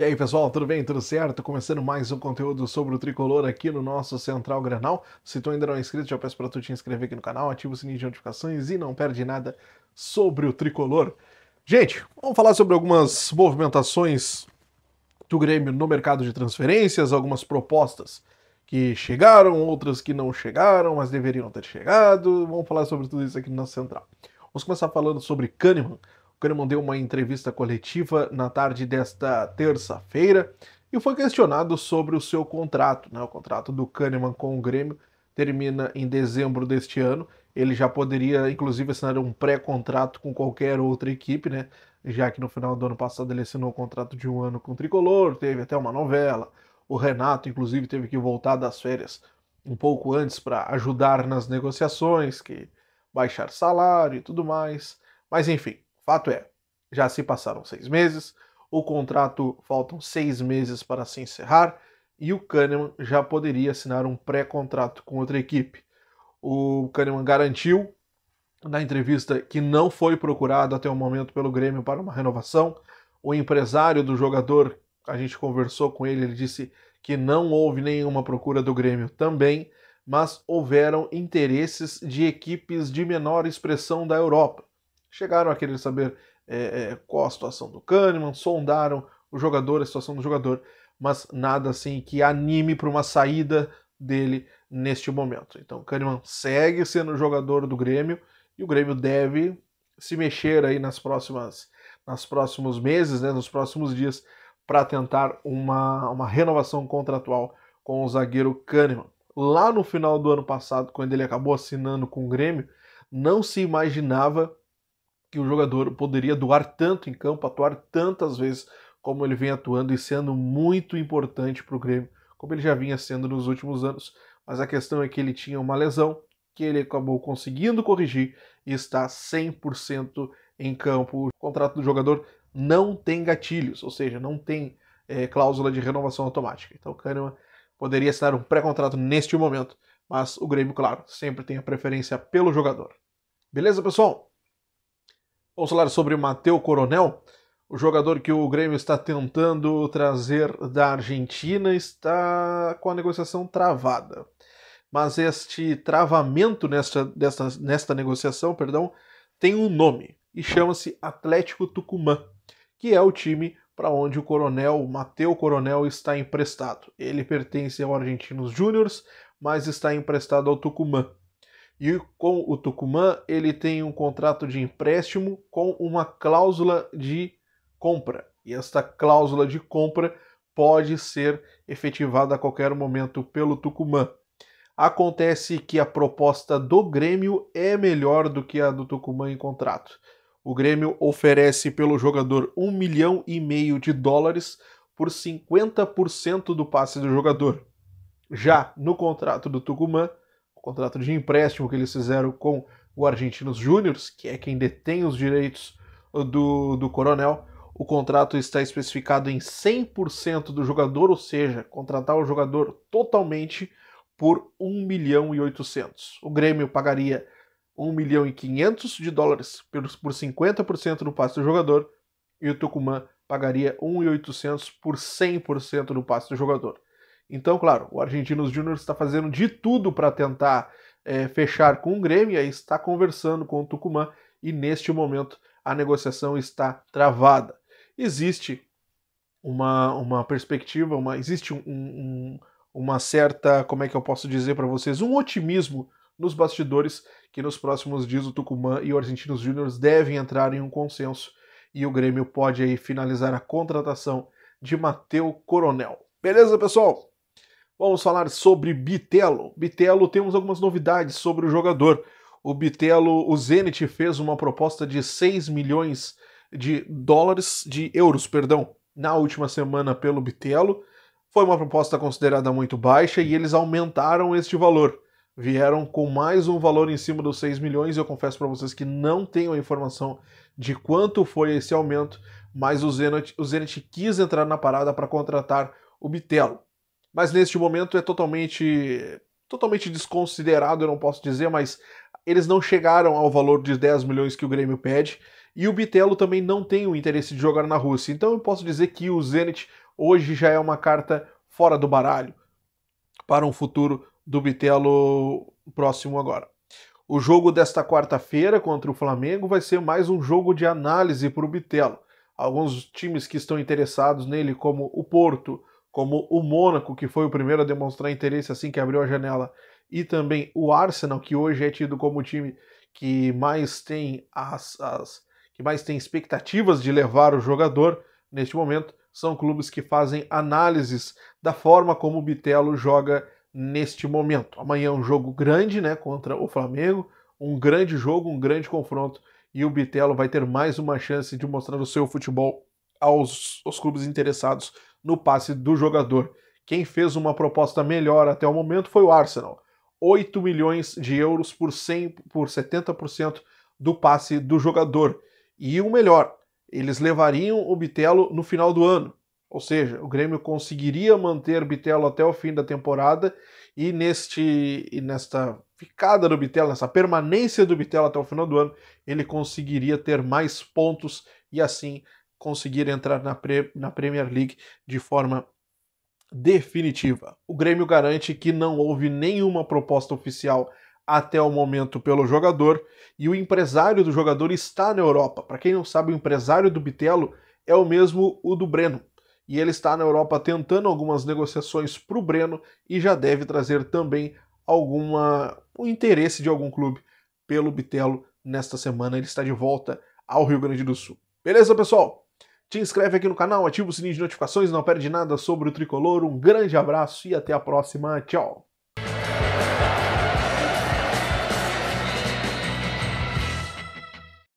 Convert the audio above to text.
E aí pessoal, tudo bem? Tudo certo? Começando mais um conteúdo sobre o tricolor aqui no nosso Central Granal. Se tu ainda não é inscrito, já peço para tu te inscrever aqui no canal, ativa o sininho de notificações e não perde nada sobre o tricolor. Gente, vamos falar sobre algumas movimentações do Grêmio no mercado de transferências, algumas propostas que chegaram, outras que não chegaram, mas deveriam ter chegado. Vamos falar sobre tudo isso aqui no nosso Central. Vamos começar falando sobre Kahneman. Kahneman deu uma entrevista coletiva na tarde desta terça-feira e foi questionado sobre o seu contrato. Né? O contrato do Kahneman com o Grêmio termina em dezembro deste ano. Ele já poderia, inclusive, assinar um pré-contrato com qualquer outra equipe, né? já que no final do ano passado ele assinou um contrato de um ano com o Tricolor, teve até uma novela. O Renato, inclusive, teve que voltar das férias um pouco antes para ajudar nas negociações, que baixar salário e tudo mais. Mas enfim, Fato é, já se passaram seis meses, o contrato faltam seis meses para se encerrar e o Kahneman já poderia assinar um pré-contrato com outra equipe. O Kahneman garantiu na entrevista que não foi procurado até o momento pelo Grêmio para uma renovação. O empresário do jogador, a gente conversou com ele, ele disse que não houve nenhuma procura do Grêmio também, mas houveram interesses de equipes de menor expressão da Europa. Chegaram a querer saber é, é, qual a situação do Kahneman, sondaram o jogador, a situação do jogador, mas nada assim que anime para uma saída dele neste momento. Então, Kahneman segue sendo jogador do Grêmio e o Grêmio deve se mexer aí nas próximas, nas próximos meses, né, nos próximos dias, para tentar uma, uma renovação contratual com o zagueiro Kahneman. Lá no final do ano passado, quando ele acabou assinando com o Grêmio, não se imaginava que o jogador poderia doar tanto em campo, atuar tantas vezes como ele vem atuando e sendo muito importante para o Grêmio, como ele já vinha sendo nos últimos anos. Mas a questão é que ele tinha uma lesão que ele acabou conseguindo corrigir e está 100% em campo. O contrato do jogador não tem gatilhos, ou seja, não tem é, cláusula de renovação automática. Então o Kahneman poderia assinar um pré-contrato neste momento, mas o Grêmio, claro, sempre tem a preferência pelo jogador. Beleza, pessoal? Vamos falar sobre Mateu Coronel, o jogador que o Grêmio está tentando trazer da Argentina está com a negociação travada. Mas este travamento nesta, desta, nesta negociação perdão, tem um nome e chama-se Atlético Tucumã, que é o time para onde o Coronel, Mateu Coronel, está emprestado. Ele pertence ao Argentinos Júniors, mas está emprestado ao Tucumã. E com o Tucumã, ele tem um contrato de empréstimo com uma cláusula de compra. E esta cláusula de compra pode ser efetivada a qualquer momento pelo Tucumã. Acontece que a proposta do Grêmio é melhor do que a do Tucumã em contrato. O Grêmio oferece pelo jogador um milhão e meio de dólares por 50% do passe do jogador. Já no contrato do Tucumã, o contrato de empréstimo que eles fizeram com o Argentinos Júniors, que é quem detém os direitos do, do Coronel. O contrato está especificado em 100% do jogador, ou seja, contratar o jogador totalmente por 1 milhão e 800. O Grêmio pagaria 1 milhão e 500 de dólares por 50% do passe do jogador e o Tucumã pagaria 1 e 800 por 100% do passe do jogador. Então, claro, o Argentinos Júnior está fazendo de tudo para tentar é, fechar com o Grêmio, e aí está conversando com o Tucumã, e neste momento a negociação está travada. Existe uma, uma perspectiva, uma, existe um, um, uma certa, como é que eu posso dizer para vocês, um otimismo nos bastidores que nos próximos dias o Tucumã e o Argentinos Júnior devem entrar em um consenso e o Grêmio pode aí finalizar a contratação de Mateu Coronel. Beleza, pessoal? Vamos falar sobre Bitelo. Bitelo, temos algumas novidades sobre o jogador. O Bitelo, o Zenit fez uma proposta de 6 milhões de dólares, de euros, perdão, na última semana pelo Bitelo. Foi uma proposta considerada muito baixa e eles aumentaram este valor. Vieram com mais um valor em cima dos 6 milhões. Eu confesso para vocês que não tenho a informação de quanto foi esse aumento, mas o Zenit, o Zenit quis entrar na parada para contratar o Bitelo mas neste momento é totalmente totalmente desconsiderado, eu não posso dizer, mas eles não chegaram ao valor de 10 milhões que o Grêmio pede, e o Bitelo também não tem o interesse de jogar na Rússia. Então eu posso dizer que o Zenit hoje já é uma carta fora do baralho para um futuro do Bitelo próximo agora. O jogo desta quarta-feira contra o Flamengo vai ser mais um jogo de análise para o Bitelo. Alguns times que estão interessados nele, como o Porto, como o Mônaco, que foi o primeiro a demonstrar interesse assim que abriu a janela, e também o Arsenal, que hoje é tido como o time que mais tem as, as que mais tem expectativas de levar o jogador neste momento, são clubes que fazem análises da forma como o Bitelo joga neste momento. Amanhã é um jogo grande, né, contra o Flamengo, um grande jogo, um grande confronto e o Bitelo vai ter mais uma chance de mostrar o seu futebol aos, aos clubes interessados no passe do jogador. Quem fez uma proposta melhor até o momento foi o Arsenal. 8 milhões de euros por, 100, por 70% do passe do jogador. E o melhor, eles levariam o Bitelo no final do ano. Ou seja, o Grêmio conseguiria manter Bitelo até o fim da temporada e neste e nesta ficada do Bitelo, nessa permanência do Bitelo até o final do ano, ele conseguiria ter mais pontos e assim conseguir entrar na, pre na Premier League de forma definitiva. O Grêmio garante que não houve nenhuma proposta oficial até o momento pelo jogador e o empresário do jogador está na Europa. Para quem não sabe, o empresário do Bitelo é o mesmo o do Breno. E ele está na Europa tentando algumas negociações para o Breno e já deve trazer também alguma o interesse de algum clube pelo Bitelo nesta semana. Ele está de volta ao Rio Grande do Sul. Beleza, pessoal? Te inscreve aqui no canal, ativa o sininho de notificações, não perde nada sobre o tricolor. Um grande abraço e até a próxima. Tchau!